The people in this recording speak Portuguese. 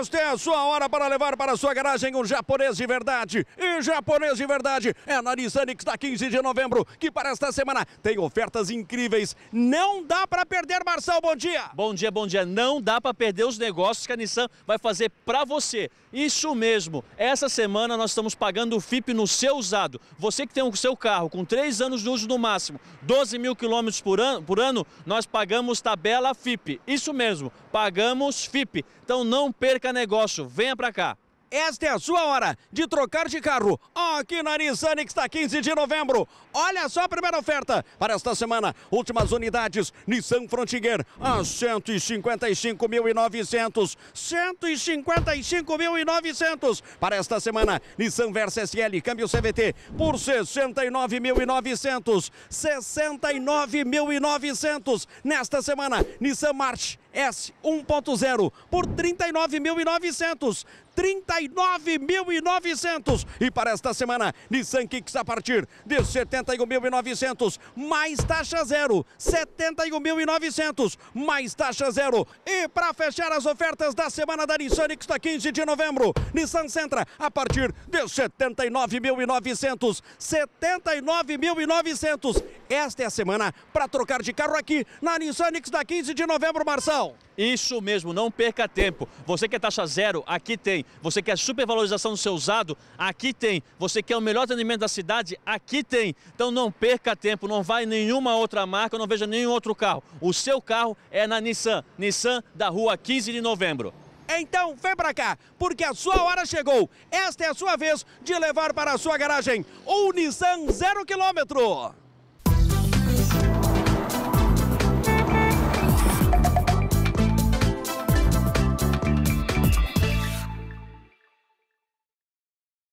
Esta é a sua hora para levar para a sua garagem um japonês de verdade. E japonês de verdade é na Nissan X da 15 de novembro, que para esta semana tem ofertas incríveis. Não dá para perder, Marçal, bom dia. Bom dia, bom dia. Não dá para perder os negócios que a Nissan vai fazer para você. Isso mesmo. Essa semana nós estamos pagando o FIP no seu usado. Você que tem o seu carro com 3 anos de uso no máximo, 12 mil quilômetros por ano, nós pagamos tabela FIP. Isso mesmo, pagamos FIP. Então não perca Marca Negócio, venha pra cá. Esta é a sua hora de trocar de carro. Aqui na Nissan que está 15 de novembro. Olha só a primeira oferta para esta semana. Últimas unidades Nissan Frontier a 155.900. 155.900 para esta semana. Nissan Versa SL câmbio CVT por 69.900. 69.900 nesta semana. Nissan March S 1.0 por 39.900. 39.900. E para esta semana, Nissan Kicks a partir de 71.900, mais taxa zero, 71.900, mais taxa zero. E para fechar as ofertas da semana da Nissan Kicks 15 de novembro, Nissan Sentra a partir de 79.900, 79.900. Esta é a semana para trocar de carro aqui na Nissan X da 15 de novembro, Marçal. Isso mesmo, não perca tempo. Você quer taxa zero? Aqui tem. Você quer supervalorização do seu usado? Aqui tem. Você quer o melhor atendimento da cidade? Aqui tem. Então não perca tempo, não vai nenhuma outra marca, não veja nenhum outro carro. O seu carro é na Nissan. Nissan da rua 15 de novembro. Então vem pra cá, porque a sua hora chegou. Esta é a sua vez de levar para a sua garagem um Nissan zero quilômetro.